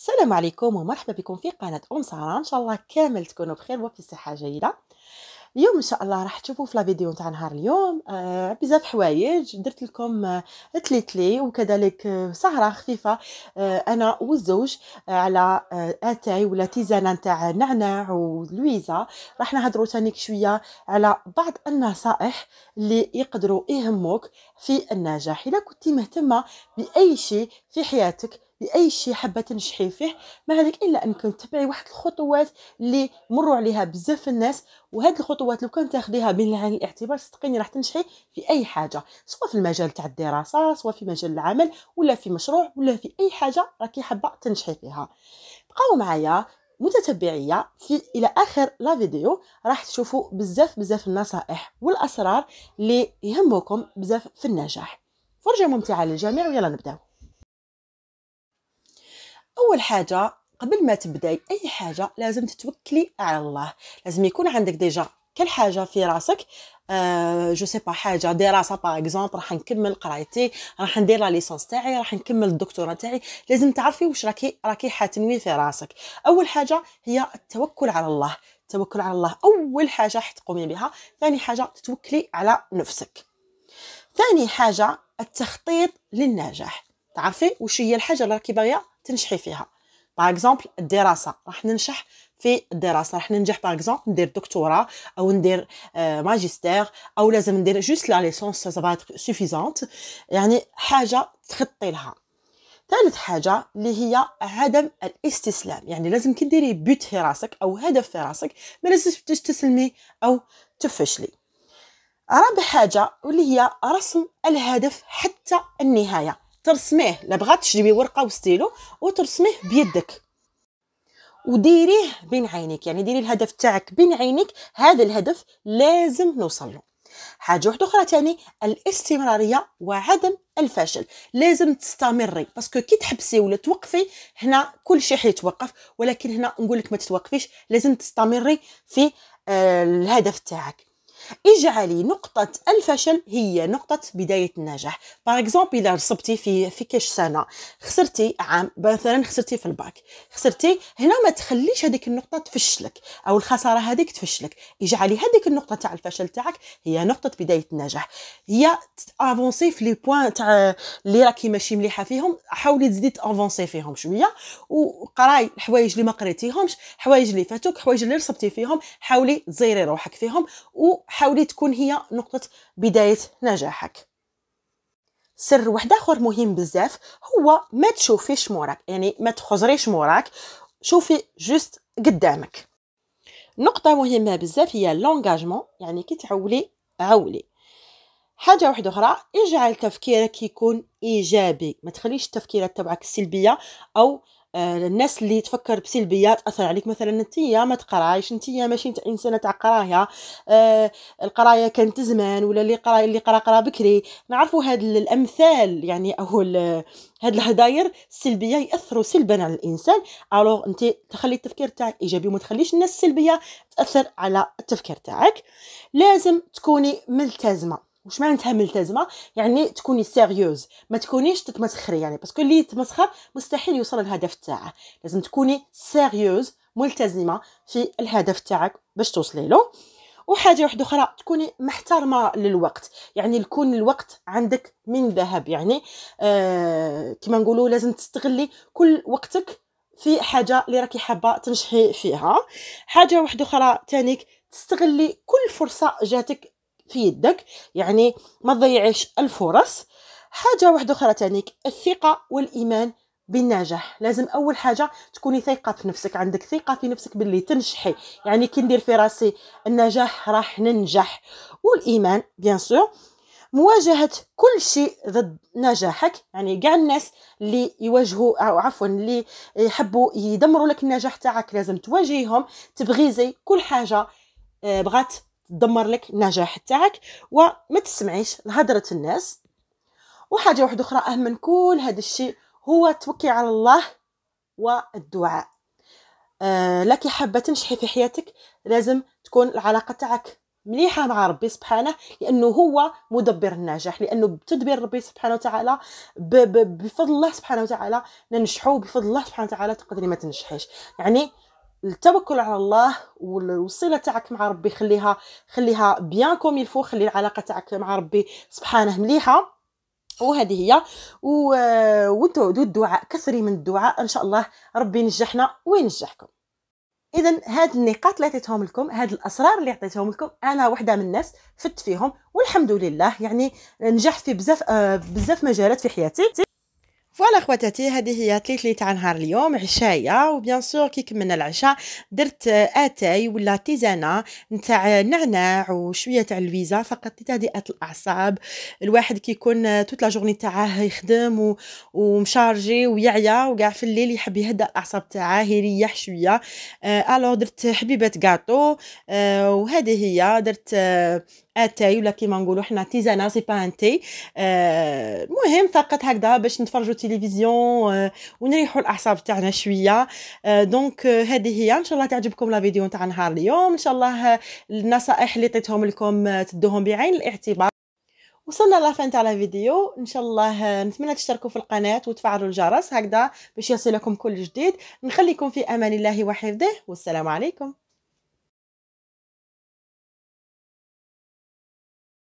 السلام عليكم ومرحبا بكم في قناة أم سارة إن شاء الله كامل تكونوا بخير وفي صحة جيدة اليوم إن شاء الله راح تشوفوا في الفيديو نتاع نهار اليوم آه بزاف حوايج درت لكم آه تليتلي وكذلك آه سهرة خفيفة آه أنا والزوج آه على آه آتاي ولا تيزانة نتاع نعناع ولويزا راح نهضروا تانيك شوية على بعض النصائح اللي يقدروا يهموك في النجاح إذا كنتي مهتمة بأي شيء في حياتك لاي شيء حابه تنجحي فيه ما عليك الا انك تتبعي واحد الخطوات اللي مروا عليها بزاف الناس وهاد الخطوات لو كان تاخديها بين العين الاعتبار صدقيني راح تنجحي في اي حاجه سواء في المجال تاع الدراسه سواء في مجال العمل ولا في مشروع ولا في اي حاجه راكي حابه تنجحي فيها بقاو معايا متتبعيه في الى اخر لا فيديو راح تشوفوا بزاف بزاف النصائح والاسرار اللي يهموكم بزاف في النجاح فرجه ممتعه للجميع ويلا نبداو اول حاجه قبل ما تبداي اي حاجه لازم تتوكلي على الله لازم يكون عندك ديجا كل حاجه في راسك أه جو سي با حاجه دراسه باغ اكزومبل راح نكمل قرايتي راح ندير لا ليسونس تاعي راح نكمل الدكتوراه تاعي لازم تعرفي واش راكي راكي حاتنوي في راسك اول حاجه هي التوكل على الله التوكل على الله اول حاجه راح تقومي بها ثاني حاجه تتوكلي على نفسك ثاني حاجه التخطيط للنجاح تعرفي واش هي الحاجه اللي راكي باغيه تنجحي فيها باغ اكزومبل الدراسه راح ننجح في الدراسه راح ننجح باغ اكزومبل ندير دكتوراه او ندير ماجستير آه, او لازم ندير جوست لا ليسونس سافا سوفيزونت يعني حاجه تخطي لها ثالث حاجة اللي هي عدم الاستسلام يعني لازم كي ديري بوت في راسك أو هدف في راسك ما لازمش تستسلمي أو تفشلي رابع حاجة واللي هي رسم الهدف حتى النهاية ترسميه لا بغات تجيبي ورقه وستيلو وترسميه بيدك وديريه بين عينيك يعني ديري الهدف تاعك بين عينيك هذا الهدف لازم نوصل له حاجه واحده اخرى ثاني الاستمراريه وعدم الفشل لازم تستمري باسكو كي تحبسي ولا توقفي هنا كل شيء حيتوقف ولكن هنا نقول لك ما تتوقفيش لازم تستمري في آه، الهدف تاعك اجعلي نقطة الفشل هي نقطة بداية النجاح باغ اكزومبل إذا رسبتي في في كاش سنة خسرتي عام مثلا خسرتي في الباك خسرتي هنا ما تخليش هذيك النقطة تفشلك أو الخسارة هذيك تفشلك اجعلي هذيك النقطة تاع الفشل تاعك هي نقطة بداية النجاح هي افونسي في لي بوان تاع اللي راكي ماشي مليحة فيهم حاولي تزيدي تافونسي فيهم شوية وقراي الحوايج اللي ما قريتيهمش حوايج اللي فاتوك حوايج اللي رسبتي فيهم حاولي تزيري روحك فيهم و حاولي تكون هي نقطة بداية نجاحك سر واحد اخر مهم بزاف هو ما تشوفيش موراك يعني ما تخزريش موراك شوفي جوست قدامك نقطة مهمة بزاف هي لونجاجمون يعني كي تعولي عولي حاجه واحده اخرى اجعل تفكيرك يكون ايجابي ما تخليش التفكيرات تبعك سلبيه او الناس آه، اللي تفكر بسلبيه تاثر عليك مثلا انت ما تقرايش انت ماشي انت انسانه تاع قرايه آه القرايه كانت زمان ولا اللي قرا اللي قرا قرا بكري نعرفوا هاد الامثال يعني او هاد الهداير السلبيه ياثروا سلبا على الانسان الوغ انت تخلي التفكير تاعك ايجابي وما تخليش الناس السلبيه تاثر على التفكير تاعك لازم تكوني ملتزمه واش معناتها ملتزمه يعني تكوني سيريوز ما تكونيش تتمسخري يعني باسكو اللي يتمسخر مستحيل يوصل للهدف تاعه لازم تكوني سيريوز ملتزمه في الهدف تاعك باش توصلي له وحاجه واحده اخرى تكوني محترمه للوقت يعني يكون الوقت عندك من ذهب يعني آه كما نقولوا لازم تستغلي كل وقتك في حاجه اللي راكي حابه تنجحي فيها حاجه واحده اخرى تانيك تستغلي كل فرصه جاتك في يدك يعني ما تضيعيش الفرص حاجه واحده اخرى تانيك الثقه والايمان بالنجاح لازم اول حاجه تكوني ثقه في نفسك عندك ثقه في نفسك باللي تنجحي يعني كندير في راسي النجاح راح ننجح والايمان بيان سور مواجهه كل شيء ضد نجاحك يعني كاع الناس اللي يواجهوا او عفوا اللي يحبوا يدمروا لك النجاح تاعك لازم تواجهيهم تبغيزي كل حاجه آه، بغات تدمر لك النجاح تاعك وما تسمعيش لهضره الناس وحاجه واحده اخرى اهم من كل هذا الشيء هو توكي على الله والدعاء آه لكي حابه تنجحي في حياتك لازم تكون العلاقه تاعك مليحه مع ربي سبحانه لانه هو مدبر النجاح لانه بتدبير ربي سبحانه وتعالى بفضل الله سبحانه وتعالى ننجحوا بفضل الله سبحانه وتعالى تقدري ما تنجحيش يعني التوكل على الله والوصيله تاعك مع ربي خليها خليها بيان كوم يلفو خلي العلاقه تاعك مع ربي سبحانه مليحه وهذه هي و... وانتوا الدعاء كثري من الدعاء ان شاء الله ربي ينجحنا وينجحكم اذا هاد النقاط اللي عطيتهم لكم هاد الاسرار اللي عطيتهم لكم انا وحده من الناس فدت فيهم والحمد لله يعني نجحت في بزاف آه، بزاف مجالات في حياتي فوالا خواتاتي هذه هي لي تاع نهار اليوم عشايه وبيان سور كي كملنا العشاء درت اتاي ولا تيزانه نتاع نعناع وشويه تاع الفيزا فقط لتهدئه الاعصاب الواحد كي يكون توت لا جورني تاعه يخدم و... ومشارجي ويعيا وكاع في الليل يحب يهدى الاعصاب تاعه يريح شويه آه الو درت حبيبات كاطو آه وهذه هي درت آه اتاي ولا كيما نقولوا حنا تيزانا سي با ان تي المهم فقط هكذا باش نتفرجوا التلفزيون آه، ونريحوا الاعصاب تاعنا شويه آه، دونك آه، هذه هي ان شاء الله تعجبكم لا فيديو تاع نهار اليوم ان شاء الله النصائح اللي عطيتهم لكم تدوهم بعين الاعتبار وصلنا لفان تاع الفيديو ان شاء الله نتمنى تشتركوا في القناه وتفعلوا الجرس هكذا باش يصلكم كل جديد نخليكم في امان الله وحفظه والسلام عليكم